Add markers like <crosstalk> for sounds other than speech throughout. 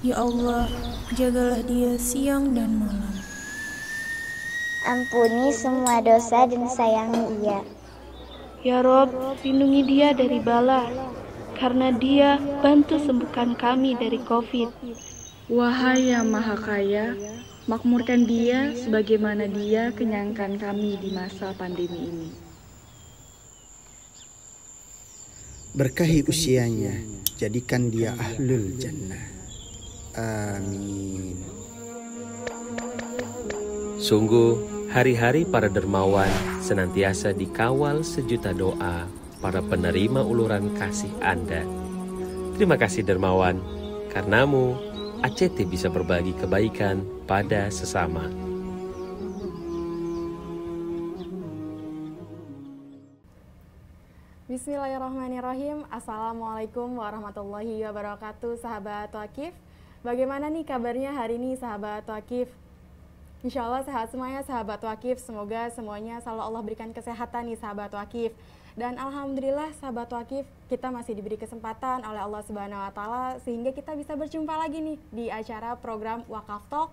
Ya Allah, jagalah dia siang dan malam. Ampuni semua dosa dan sayangi ia. Ya Rob, lindungi dia dari bala, karena dia bantu sembuhkan kami dari COVID. Wahai yang maha kaya, makmurkan dia sebagaimana dia kenyangkan kami di masa pandemi ini. Berkahi usianya, jadikan dia iya. ahlul jannah. Amin. Sungguh, hari-hari para dermawan senantiasa dikawal sejuta doa para penerima uluran kasih Anda. Terima kasih dermawan, karenamu ACT bisa berbagi kebaikan pada sesama. Bismillahirrahmanirrahim. Assalamualaikum warahmatullahi wabarakatuh, sahabat Wakif. Bagaimana nih kabarnya hari ini, sahabat Wakif? Insya Allah sehat semuanya, sahabat Wakif. Semoga semuanya selalu Allah berikan kesehatan nih, sahabat Wakif. Dan alhamdulillah, sahabat Wakif, kita masih diberi kesempatan oleh Allah Subhanahu wa taala sehingga kita bisa berjumpa lagi nih di acara program Wakaf Talk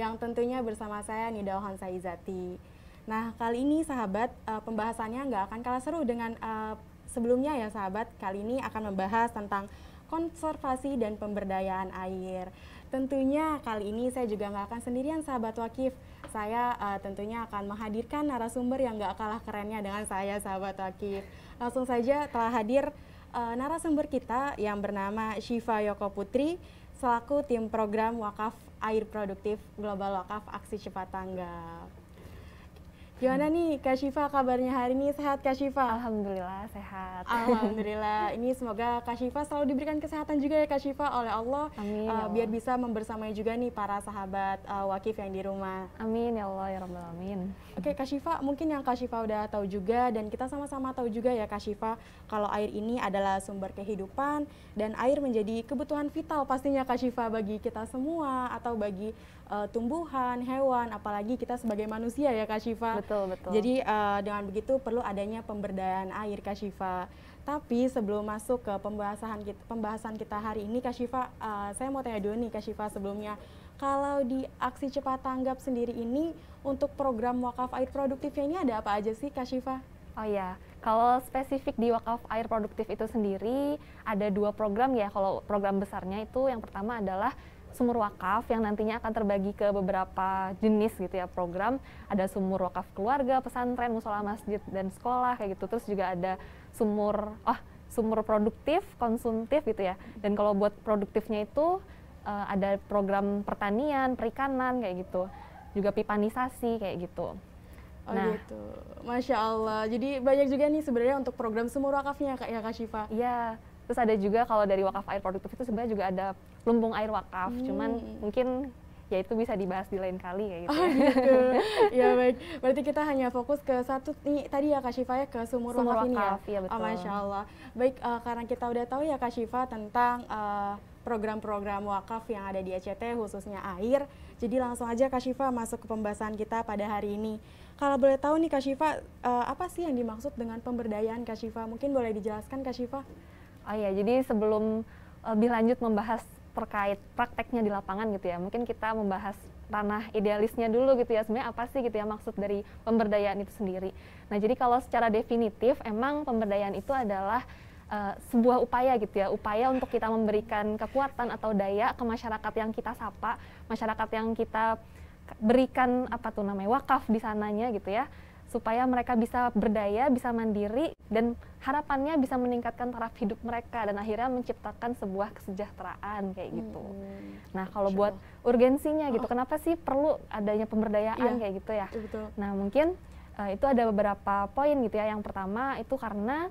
yang tentunya bersama saya Nida Hansa Izati. Nah, kali ini sahabat, eh, pembahasannya nggak akan kalah seru dengan eh, Sebelumnya ya sahabat, kali ini akan membahas tentang konservasi dan pemberdayaan air. Tentunya kali ini saya juga nggak akan sendirian sahabat Wakif. Saya uh, tentunya akan menghadirkan narasumber yang nggak kalah kerennya dengan saya sahabat Wakif. Langsung saja telah hadir uh, narasumber kita yang bernama Shiva Yoko Putri selaku tim program Wakaf Air Produktif Global Wakaf Aksi Cepat Tanggap. Gimana nih Kak Syifa kabarnya hari ini? Sehat Kak Syifa? Alhamdulillah sehat. Alhamdulillah. <laughs> Ini semoga Kak Syifa selalu diberikan kesehatan juga ya Kak Syifa oleh Allah. Amin. Uh, ya Allah. Biar bisa membersamai juga nih para sahabat uh, wakif yang di rumah. Amin ya Allah ya Rabbal Amin. Oke okay, Kak Syifa, mungkin yang Kak Syifa udah tahu juga dan kita sama-sama tahu juga ya Kak Syifa kalau air ini adalah sumber kehidupan dan air menjadi kebutuhan vital pastinya Kak Syifa bagi kita semua atau bagi uh, tumbuhan, hewan, apalagi kita sebagai manusia ya Kak Syifa. Betul, betul. Jadi uh, dengan begitu perlu adanya pemberdayaan air Kak Syifa. Tapi sebelum masuk ke pembahasan kita, pembahasan kita hari ini Kak Syifa, uh, saya mau tanya dulu nih Kak Syifa sebelumnya. Kalau di aksi cepat tanggap sendiri ini untuk program wakaf air produktifnya ini ada apa aja sih Kak Syifa? Oh ya, kalau spesifik di wakaf air produktif itu sendiri ada dua program ya. Kalau program besarnya itu yang pertama adalah sumur wakaf yang nantinya akan terbagi ke beberapa jenis gitu ya program. Ada sumur wakaf keluarga, pesantren, musola, masjid dan sekolah kayak gitu. Terus juga ada sumur oh sumur produktif, konsumtif gitu ya. Dan kalau buat produktifnya itu eh, ada program pertanian, perikanan kayak gitu. Juga pipanisasi kayak gitu. Oh nah, gitu. Masya Allah. Jadi banyak juga nih sebenarnya untuk program sumur wakafnya Kak ya Kak Syifa. Iya. Terus ada juga kalau dari wakaf air produktif itu sebenarnya juga ada lumbung air wakaf, hmm. cuman mungkin ya itu bisa dibahas di lain kali ya gitu. Oh, gitu. ya baik. Berarti kita hanya fokus ke satu nih tadi ya Kak Syifa ya ke sumur, sumur wakaf, wakaf ini ya. ya betul. Oh, Masya Allah. Baik uh, karena kita udah tahu ya Kak Syifa tentang eh, program-program uh, wakaf yang ada di ACT khususnya air. Jadi langsung aja Kak Syifa masuk ke pembahasan kita pada hari ini. Kalau boleh tahu nih Kak Syifa, uh, apa sih yang dimaksud dengan pemberdayaan Kak Syifa? Mungkin boleh dijelaskan Kak Syifa? Oh iya, jadi sebelum eh, lebih lanjut membahas terkait prakteknya di lapangan gitu ya, mungkin kita membahas ranah idealisnya dulu gitu ya sebenarnya apa sih gitu ya maksud dari pemberdayaan itu sendiri. Nah jadi kalau secara definitif emang pemberdayaan itu adalah uh, sebuah upaya gitu ya upaya untuk kita memberikan kekuatan atau daya ke masyarakat yang kita sapa, masyarakat yang kita berikan apa tuh namanya wakaf di sananya gitu ya supaya mereka bisa berdaya, bisa mandiri, dan harapannya bisa meningkatkan taraf hidup mereka dan akhirnya menciptakan sebuah kesejahteraan kayak gitu. Hmm. Nah kalau buat urgensinya gitu, oh. kenapa sih perlu adanya pemberdayaan iya, kayak gitu ya? Betul. Nah mungkin uh, itu ada beberapa poin gitu ya. Yang pertama itu karena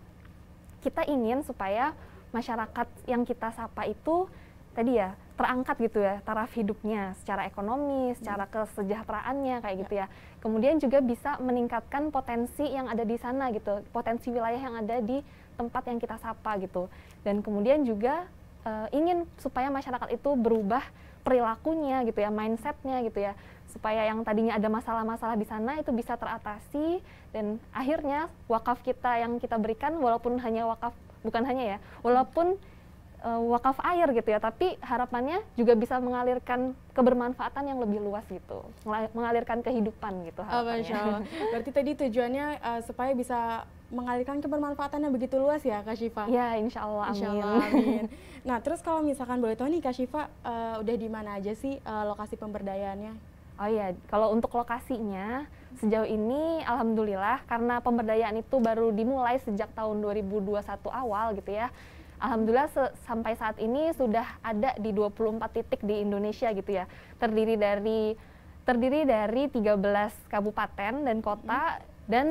kita ingin supaya masyarakat yang kita sapa itu tadi ya terangkat gitu ya taraf hidupnya secara ekonomi, secara hmm. kesejahteraannya kayak ya. gitu ya. Kemudian juga bisa meningkatkan potensi yang ada di sana gitu, potensi wilayah yang ada di tempat yang kita sapa gitu. Dan kemudian juga e, ingin supaya masyarakat itu berubah perilakunya gitu ya, mindsetnya gitu ya, supaya yang tadinya ada masalah-masalah di sana itu bisa teratasi dan akhirnya wakaf kita yang kita berikan walaupun hanya wakaf bukan hanya ya, walaupun hmm uh, wakaf air gitu ya, tapi harapannya juga bisa mengalirkan kebermanfaatan yang lebih luas gitu, mengalirkan kehidupan gitu oh, harapannya. Oh, <laughs> Berarti tadi tujuannya uh, supaya bisa mengalirkan kebermanfaatan yang begitu luas ya Kak Syifa? Ya, insya Allah, Insya Allah, amin. nah, terus kalau misalkan boleh tahu nih Kak Syifa, uh, udah di mana aja sih uh, lokasi pemberdayaannya? Oh iya, kalau untuk lokasinya sejauh ini alhamdulillah karena pemberdayaan itu baru dimulai sejak tahun 2021 awal gitu ya alhamdulillah sampai saat ini sudah ada di 24 titik di Indonesia gitu ya. Terdiri dari terdiri dari 13 kabupaten dan kota hmm. dan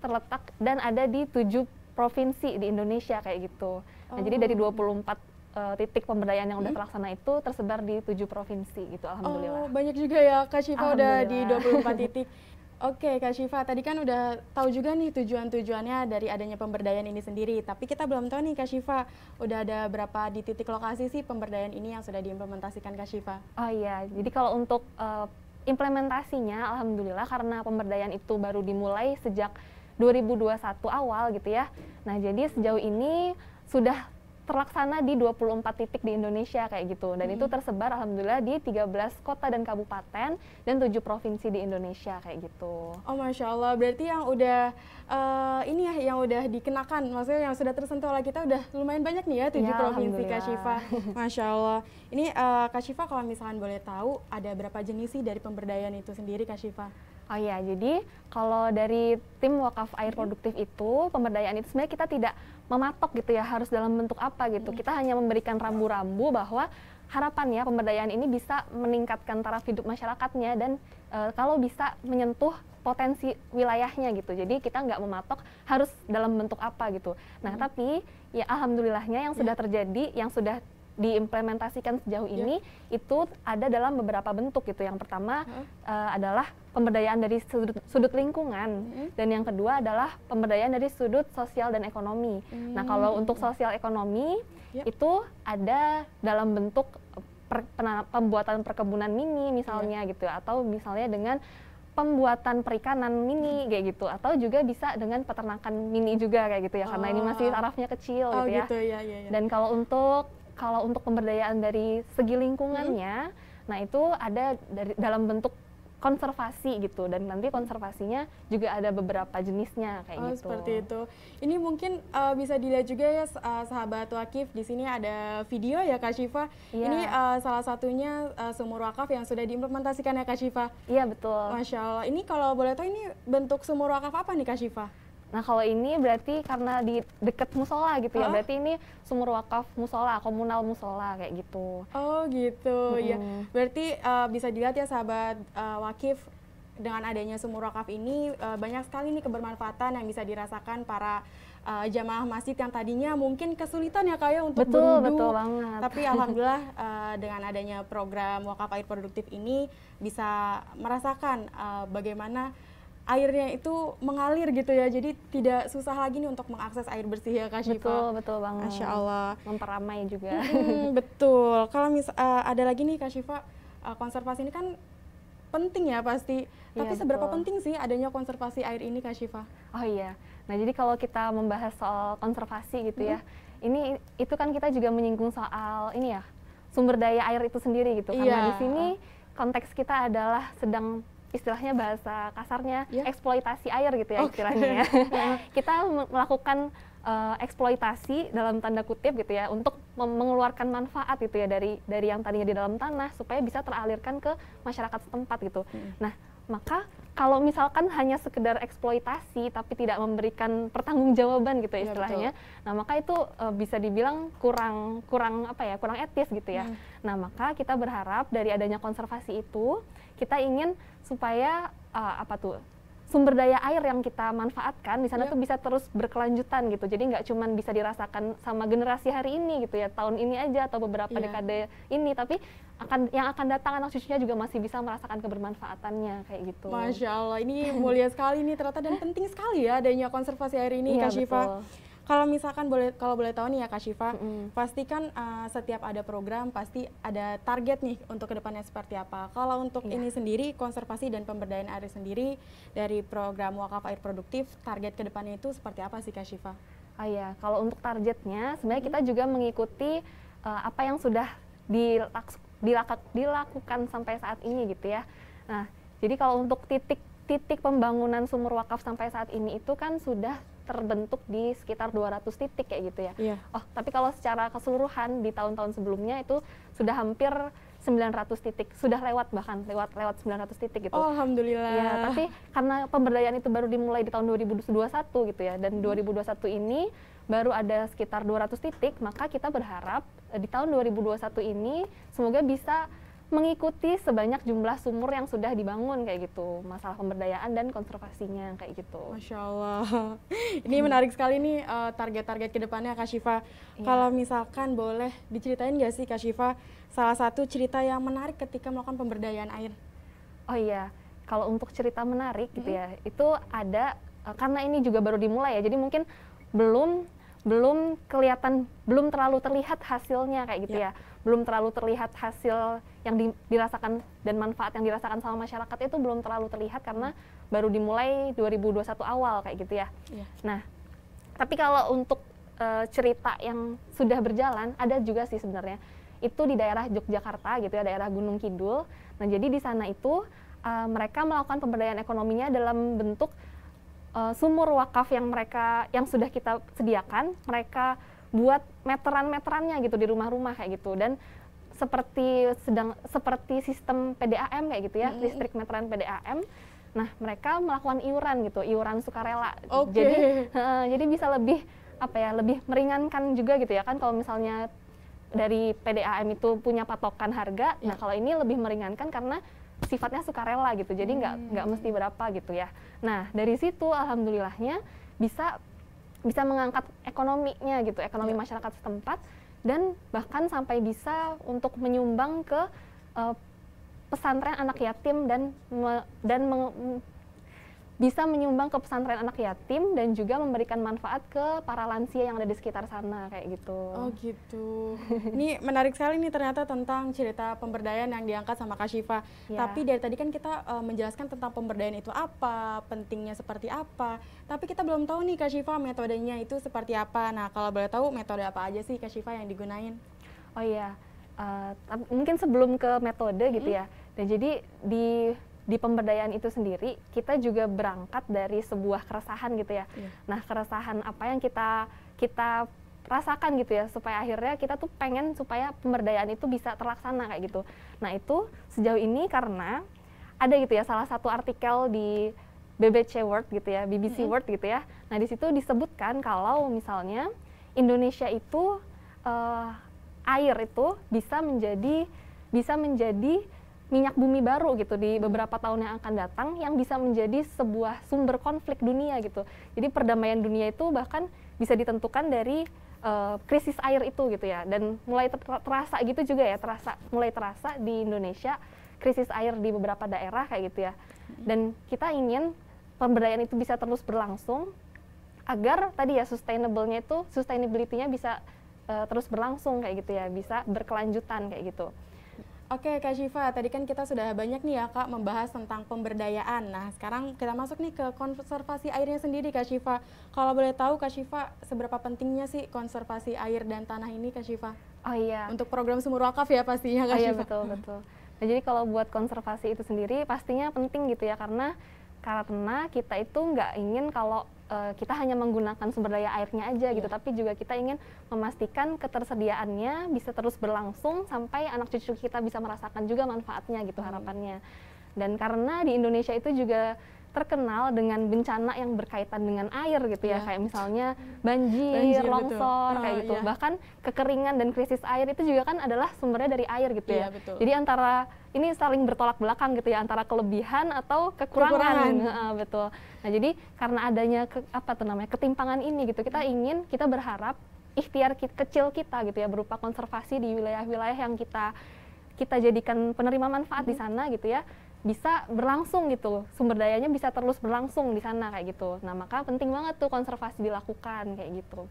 terletak dan ada di 7 provinsi di Indonesia kayak gitu. Nah, oh. jadi dari 24 uh, eh, titik pemberdayaan yang udah hmm. terlaksana itu tersebar di 7 provinsi gitu alhamdulillah. Oh, banyak juga ya Kak Syifa udah di 24 titik. <laughs> Oke, Kak Syifa, tadi kan udah tahu juga nih tujuan-tujuannya dari adanya pemberdayaan ini sendiri. Tapi kita belum tahu nih, Kak Syifa, udah ada berapa di titik lokasi sih pemberdayaan ini yang sudah diimplementasikan, Kak Syifa? Oh iya, jadi kalau untuk uh, implementasinya, alhamdulillah karena pemberdayaan itu baru dimulai sejak 2021 awal gitu ya. Nah, jadi sejauh ini sudah terlaksana di 24 titik di Indonesia kayak gitu dan hmm. itu tersebar alhamdulillah di 13 kota dan kabupaten dan tujuh provinsi di Indonesia kayak gitu. Oh masya Allah berarti yang udah uh, ini ya yang udah dikenakan maksudnya yang sudah tersentuh oleh kita udah lumayan banyak nih ya tujuh ya, provinsi Kak <laughs> Masya Allah ini uh, Kak kalau misalkan boleh tahu ada berapa jenis sih dari pemberdayaan itu sendiri Kak Oh iya, jadi kalau dari tim wakaf air hmm. produktif itu pemberdayaan itu sebenarnya kita tidak mematok gitu ya harus dalam bentuk apa gitu. Hmm. Kita hanya memberikan rambu-rambu bahwa harapannya pemberdayaan ini bisa meningkatkan taraf hidup masyarakatnya dan e, kalau bisa menyentuh potensi wilayahnya gitu. Jadi kita nggak mematok harus dalam bentuk apa gitu. Nah hmm. tapi ya alhamdulillahnya yang sudah ya. terjadi, yang sudah diimplementasikan sejauh iya. ini itu ada dalam beberapa bentuk gitu. Yang pertama mm. uh, adalah pemberdayaan dari sudut, sudut lingkungan mm. dan yang kedua adalah pemberdayaan dari sudut sosial dan ekonomi. Mm. Nah, kalau hmm. untuk sosial ekonomi yeah. itu ada dalam bentuk per, pembuatan perkebunan mini misalnya yeah. gitu atau misalnya dengan pembuatan perikanan mini hmm. kayak gitu atau juga bisa dengan peternakan mini juga kayak gitu ya oh. karena ini masih oh. tarafnya kecil oh, gitu ya. Gitu, ya, ya, ya. Dan kalau untuk kalau untuk pemberdayaan dari segi lingkungannya, hmm. nah itu ada dari dalam bentuk konservasi gitu dan nanti konservasinya juga ada beberapa jenisnya kayak oh, gitu. seperti itu. Ini mungkin uh, bisa dilihat juga ya uh, sahabat wakif di sini ada video ya Kak Syifa. Yeah. Ini uh, salah satunya uh, sumur wakaf yang sudah diimplementasikan ya Kak Syifa. Iya yeah, betul. Masya Allah. Ini kalau boleh tahu ini bentuk sumur wakaf apa nih Kak Syifa? Nah kalau ini berarti karena di deket musola gitu ya, oh. berarti ini sumur wakaf musola, komunal musola kayak gitu. Oh gitu, -hmm. ya. Berarti uh, bisa dilihat ya sahabat uh, wakif dengan adanya sumur wakaf ini uh, banyak sekali nih kebermanfaatan yang bisa dirasakan para uh, jamaah masjid yang tadinya mungkin kesulitan ya kayak ya, untuk betul, berudu, betul banget. Tapi <laughs> alhamdulillah uh, dengan adanya program wakaf air produktif ini bisa merasakan uh, bagaimana airnya itu mengalir gitu ya. Jadi tidak susah lagi nih untuk mengakses air bersih ya Kak Syifa. Betul, betul banget. Masya Allah. Memperamai juga. Hmm, betul. Kalau mis uh, ada lagi nih Kak Syifa, uh, konservasi ini kan penting ya pasti. Iya, Tapi ya, seberapa betul. penting sih adanya konservasi air ini Kak Syifa? Oh iya. Nah, jadi kalau kita membahas soal konservasi gitu hmm. ya, ini itu kan kita juga menyinggung soal ini ya, sumber daya air itu sendiri gitu. Karena yeah. di sini konteks kita adalah sedang istilahnya bahasa kasarnya yeah. eksploitasi air gitu ya okay. Oh. istilahnya ya. <laughs> ya. kita melakukan uh, eksploitasi dalam tanda kutip gitu ya untuk mengeluarkan manfaat gitu ya dari dari yang tadinya di dalam tanah supaya bisa teralirkan ke masyarakat setempat gitu. Hmm. Nah, maka kalau misalkan hanya sekedar eksploitasi tapi tidak memberikan pertanggungjawaban gitu ya, ya istilahnya. betul. nah, maka itu uh, bisa dibilang kurang kurang apa ya, kurang etis gitu ya. Hmm. Nah, maka kita berharap dari adanya konservasi itu kita ingin supaya uh, apa tuh sumber daya air yang kita manfaatkan di sana yeah. tuh bisa terus berkelanjutan gitu. Jadi nggak cuma bisa dirasakan sama generasi hari ini gitu ya, tahun ini aja atau beberapa yeah. dekade ini, tapi akan yang akan datang anak cucunya juga masih bisa merasakan kebermanfaatannya kayak gitu. Masya Allah, ini mulia sekali nih ternyata dan penting sekali ya adanya konservasi air ini, yeah, Kak Shiva. Betul. Kalau misalkan boleh kalau boleh tahu nih ya Kak Syifa, mm-hmm. pastikan uh, eh, setiap ada program pasti ada target nih untuk kedepannya seperti apa. Kalau untuk yeah. ini sendiri konservasi dan pemberdayaan air sendiri dari program wakaf air produktif target kedepannya itu seperti apa sih Kak Syifa? Ah ya kalau untuk targetnya sebenarnya kita mm-hmm. juga mengikuti uh, apa yang sudah dilaks, dilakukan sampai saat ini gitu ya. Nah, jadi kalau untuk titik titik pembangunan sumur wakaf sampai saat ini itu kan sudah terbentuk di sekitar 200 titik kayak gitu ya. Yeah. Oh, tapi kalau secara keseluruhan di tahun-tahun sebelumnya itu sudah hampir 900 titik, sudah lewat bahkan lewat lewat 900 titik gitu. Oh, alhamdulillah. Ya, tapi karena pemberdayaan itu baru dimulai di tahun 2021 gitu ya dan 2021 ini baru ada sekitar 200 titik, maka kita berharap eh, di tahun 2021 ini semoga bisa mengikuti sebanyak jumlah sumur yang sudah dibangun kayak gitu masalah pemberdayaan dan konservasinya kayak gitu. Masya Allah, <laughs> ini hmm. menarik sekali nih target eh, target-target kedepannya Kak Syifa. Iya. Kalau misalkan boleh diceritain nggak sih Kak Syifa salah satu cerita yang menarik ketika melakukan pemberdayaan air? Oh iya, kalau untuk cerita menarik gitu ya itu ada uh, karena ini juga baru dimulai ya, jadi mungkin belum belum kelihatan belum terlalu terlihat hasilnya kayak gitu yeah. ya belum terlalu terlihat hasil yang di, dirasakan dan manfaat yang dirasakan sama masyarakat itu belum terlalu terlihat karena baru dimulai 2021 awal kayak gitu ya yeah. nah tapi kalau untuk e, cerita yang sudah berjalan ada juga sih sebenarnya itu di daerah Yogyakarta gitu ya daerah Gunung Kidul nah jadi di sana itu uh, mereka melakukan pemberdayaan ekonominya dalam bentuk uh, sumur wakaf yang mereka yang sudah kita sediakan mereka buat meteran-meterannya gitu di rumah-rumah kayak gitu dan seperti sedang seperti sistem PDAM kayak gitu ya -hmm. listrik meteran PDAM nah mereka melakukan iuran gitu iuran sukarela okay. jadi uh, jadi bisa lebih apa ya lebih meringankan juga gitu ya kan kalau misalnya dari PDAM itu punya patokan harga yeah. nah ya. kalau ini lebih meringankan karena sifatnya sukarela gitu jadi nggak hmm. nggak mesti berapa gitu ya nah dari situ alhamdulillahnya bisa bisa mengangkat ekonominya gitu ekonomi ya. masyarakat setempat dan bahkan sampai bisa untuk menyumbang ke uh, pesantren anak yatim dan dan meng, bisa menyumbang ke pesantren anak yatim dan juga memberikan manfaat ke para lansia yang ada di sekitar sana kayak gitu. Oh gitu. ini <laughs> menarik sekali nih ternyata tentang cerita pemberdayaan yang diangkat sama Kak Syifa. Ya. Tapi dari tadi kan kita uh, menjelaskan tentang pemberdayaan itu apa, pentingnya seperti apa. Tapi kita belum tahu nih Kak Syifa metodenya itu seperti apa. Nah kalau boleh tahu metode apa aja sih Kak Syifa yang digunain? Oh iya, uh, mungkin sebelum ke metode gitu -hmm. ya. Dan nah, jadi di di pemberdayaan itu sendiri kita juga berangkat dari sebuah keresahan gitu ya. Yeah. Nah, keresahan apa yang kita kita rasakan gitu ya supaya akhirnya kita tuh pengen supaya pemberdayaan itu bisa terlaksana kayak gitu. Nah, itu sejauh ini karena ada gitu ya salah satu artikel di BBC World gitu ya, BBC -hmm. World gitu ya. Nah, di situ disebutkan kalau misalnya Indonesia itu uh, air itu bisa menjadi bisa menjadi minyak bumi baru gitu di beberapa tahun yang akan datang yang bisa menjadi sebuah sumber konflik dunia gitu. Jadi perdamaian dunia itu bahkan bisa ditentukan dari uh, krisis air itu gitu ya. Dan mulai terasa gitu juga ya, terasa mulai terasa di Indonesia krisis air di beberapa daerah kayak gitu ya. Dan kita ingin pemberdayaan itu bisa terus berlangsung agar tadi ya sustainable-nya itu sustainability-nya bisa uh, terus berlangsung kayak gitu ya, bisa berkelanjutan kayak gitu. Oke Kak Syifa, tadi kan kita sudah banyak nih ya Kak membahas tentang pemberdayaan. Nah sekarang kita masuk nih ke konservasi airnya sendiri Kak Syifa. Kalau boleh tahu Kak Syifa, seberapa pentingnya sih konservasi air dan tanah ini Kak Syifa? Oh iya. Untuk program sumur wakaf ya pastinya Kak oh, iya, Syifa. betul, betul. Nah, jadi kalau buat konservasi itu sendiri pastinya penting gitu ya karena karena kita itu nggak ingin kalau Eh, kita hanya menggunakan sumber daya airnya aja yeah. gitu, iya. tapi juga kita ingin memastikan ketersediaannya bisa terus berlangsung sampai anak cucu kita bisa merasakan juga manfaatnya gitu mm. harapannya. Dan karena di Indonesia itu juga terkenal dengan bencana yang berkaitan dengan air gitu ya, ya. kayak misalnya hmm. banjir, banjir longsor betul. kayak ah, gitu. Yeah. Bahkan kekeringan dan krisis air itu juga kan adalah sumbernya dari air gitu ya. ya. Betul. Jadi antara ini saling bertolak belakang gitu ya antara kelebihan atau kekurangan, kekurangan. Nah, betul nah jadi karena adanya ke, apa tuh namanya ketimpangan ini gitu kita ingin kita berharap ikhtiar ki kecil kita gitu ya berupa konservasi di wilayah-wilayah yang kita kita jadikan penerima manfaat hmm. di mm-hmm. sana gitu ya bisa berlangsung gitu sumber dayanya bisa terus berlangsung di sana kayak gitu nah maka penting banget tuh konservasi dilakukan kayak gitu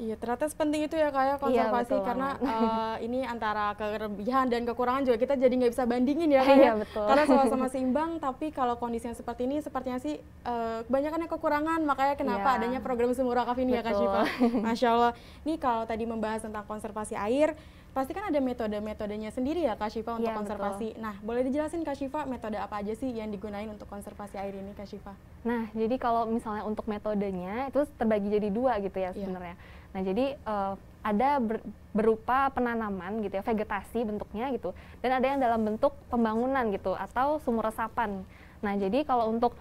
Iya, ternyata penting itu ya kayak ya, iya, konservasi iya, karena uh, ini antara kelebihan dan kekurangan juga kita jadi nggak bisa bandingin ya Iya, ya. betul. Karena sama-sama <laughs> seimbang, tapi kalau kondisinya seperti ini sepertinya sih uh, kebanyakan yang kekurangan, makanya kenapa iya. adanya program Semurah Kafin ya Kak Syifa. <laughs> Masya Allah. ini kalau tadi membahas tentang konservasi air, Pasti kan ada metode-metodenya sendiri ya Kak Syifa untuk ya, konservasi. Betul. Nah, boleh dijelasin Kak Syifa metode apa aja sih yang digunakan untuk konservasi air ini Kak Syifa? Nah, jadi kalau misalnya untuk metodenya itu terbagi jadi dua gitu ya iya. sebenarnya. Ya. Nah, jadi uh, ada ber, berupa penanaman gitu ya, vegetasi bentuknya gitu. Dan ada yang dalam bentuk pembangunan gitu atau sumur resapan. Nah, jadi kalau untuk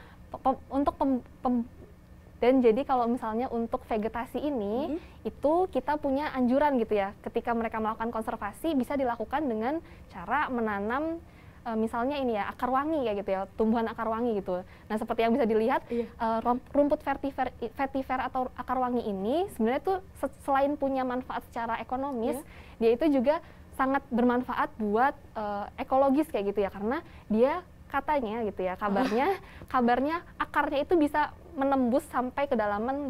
untuk pem, pem, dan jadi kalau misalnya untuk vegetasi ini mm-hmm. itu kita punya anjuran gitu ya. Ketika mereka melakukan konservasi bisa dilakukan dengan cara menanam e, misalnya ini ya akar wangi ya gitu ya, tumbuhan akar wangi gitu. Nah, seperti yang bisa dilihat iya. e, rumput vetiver vertifer atau akar wangi ini sebenarnya tuh selain punya manfaat secara ekonomis, yeah. dia itu juga sangat bermanfaat buat e, ekologis kayak gitu ya karena dia katanya gitu ya ah. kabarnya kabarnya akarnya itu bisa menembus sampai kedalaman 5,2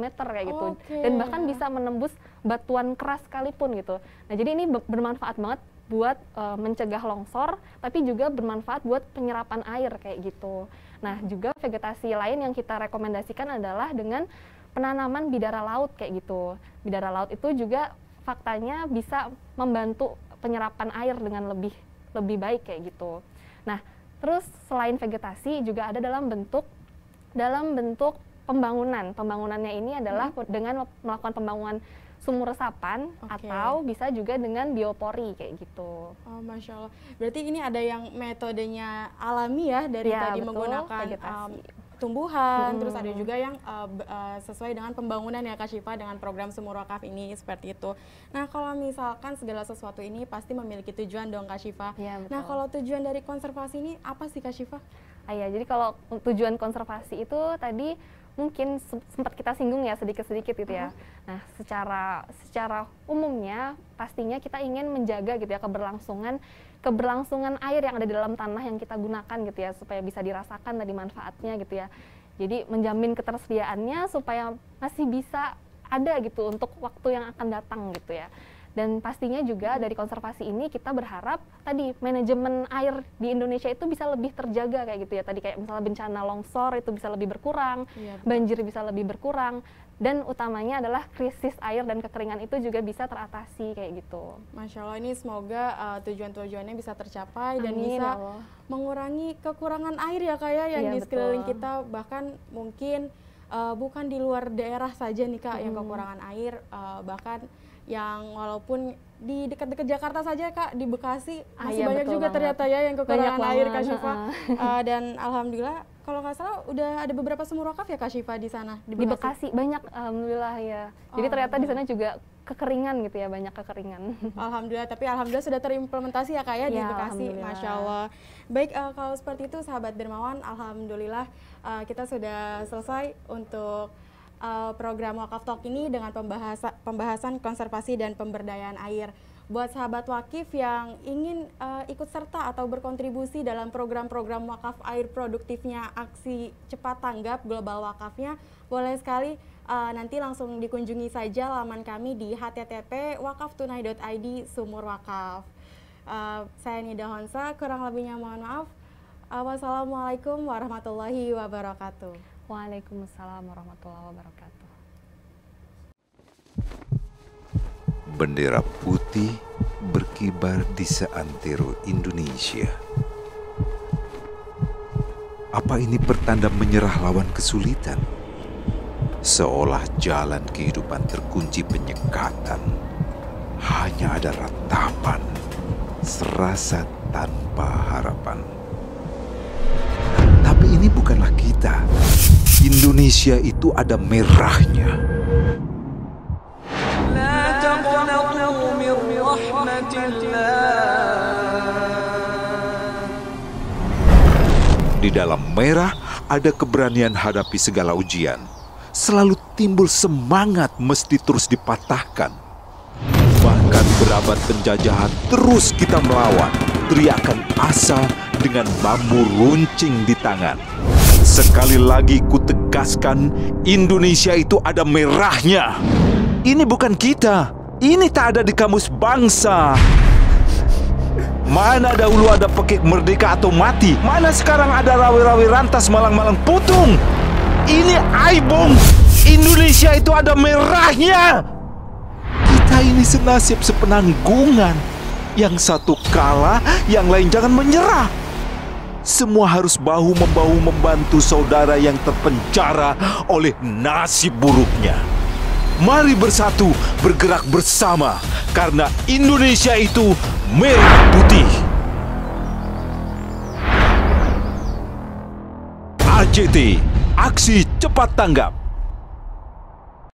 meter kayak gitu okay. dan bahkan bisa menembus batuan keras sekalipun gitu nah jadi ini bermanfaat banget buat e, mencegah longsor tapi juga bermanfaat buat penyerapan air kayak gitu nah juga vegetasi lain yang kita rekomendasikan adalah dengan penanaman bidara laut kayak gitu bidara laut itu juga faktanya bisa membantu penyerapan air dengan lebih lebih baik kayak gitu nah Terus selain vegetasi juga ada dalam bentuk dalam bentuk pembangunan. Pembangunannya ini adalah hmm. dengan melakukan pembangunan sumur resapan okay. atau bisa juga dengan biopori kayak gitu. Oh, masya Allah. Berarti ini ada yang metodenya alami ya dari ya, tadi betul, menggunakan tumbuhan, hmm. terus ada hmm. juga yang uh, uh, sesuai dengan pembangunan ya Kak Syifa dengan program Sumur Wakaf ini seperti itu. Nah kalau misalkan segala sesuatu ini pasti memiliki tujuan dong Kak Syifa. Ya, Nah kalau tujuan dari konservasi ini apa sih Kak Syifa? Ah, ya, jadi kalau tujuan konservasi itu tadi mungkin sempat kita singgung ya sedikit-sedikit gitu ya. Uh-huh. Nah, secara secara umumnya pastinya kita ingin menjaga gitu ya keberlangsungan keberlangsungan air yang ada di dalam tanah yang kita gunakan gitu ya supaya bisa dirasakan tadi manfaatnya gitu ya jadi menjamin ketersediaannya supaya masih bisa ada gitu untuk waktu yang akan datang gitu ya dan pastinya juga dari konservasi ini kita berharap tadi manajemen air di Indonesia itu bisa lebih terjaga kayak gitu ya. Tadi kayak misalnya bencana longsor itu bisa lebih berkurang, iya, banjir bisa lebih berkurang dan utamanya adalah krisis air dan kekeringan itu juga bisa teratasi kayak gitu. Masya Allah ini semoga uh, tujuan-tujuannya bisa tercapai Amin, dan bisa ya Allah. mengurangi kekurangan air ya kak ya yang iya, di sekeliling kita bahkan mungkin uh, bukan di luar daerah saja nih kak hmm. yang kekurangan air uh, bahkan yang walaupun di dekat-dekat Jakarta saja kak di Bekasi ah, masih iya, banyak juga banget. ternyata ya yang kekurangan banyak air kak Syifa uh, dan alhamdulillah kalau nggak salah udah ada beberapa sumur wakaf ya kak Syifa di sana di Bekasi, di Bekasi banyak alhamdulillah ya oh, jadi ternyata di sana juga kekeringan gitu ya banyak kekeringan alhamdulillah tapi alhamdulillah sudah terimplementasi ya kak ya, ya di Bekasi masya Allah baik uh, kalau seperti itu sahabat dermawan alhamdulillah uh, kita sudah selesai untuk uh, program Wakaf Talk ini dengan pembahasa, pembahasan konservasi dan pemberdayaan air. Buat sahabat wakif yang ingin uh, ikut serta atau berkontribusi dalam program-program wakaf air produktifnya aksi cepat tanggap global wakafnya, boleh sekali uh, nanti langsung dikunjungi saja laman kami di http wakaftunai.id sumur wakaf. Uh, saya Nida Honsa, kurang lebihnya mohon maaf. Uh, wassalamualaikum warahmatullahi wabarakatuh. Waalaikumsalam warahmatullahi wabarakatuh. Bendera putih berkibar di seantero Indonesia. Apa ini pertanda menyerah lawan kesulitan? Seolah jalan kehidupan terkunci penyekatan. Hanya ada ratapan, serasa tanpa harapan tapi ini bukanlah kita. Indonesia itu ada merahnya. Di dalam merah ada keberanian hadapi segala ujian. Selalu timbul semangat mesti terus dipatahkan. Bahkan berabad penjajahan terus kita melawan. Teriakan asa dengan bambu runcing di tangan. Sekali lagi kutegaskan, Indonesia itu ada merahnya. Ini bukan kita. Ini tak ada di kamus bangsa. Mana dahulu ada pekik merdeka atau mati? Mana sekarang ada rawi-rawi rantas malang-malang putung? Ini aibung! Indonesia itu ada merahnya! Kita ini senasib sepenanggungan. Yang satu kalah, yang lain jangan menyerah. Semua harus bahu-membahu membantu saudara yang terpenjara oleh nasib buruknya. Mari bersatu, bergerak bersama, karena Indonesia itu merah putih. ACT, Aksi Cepat Tanggap.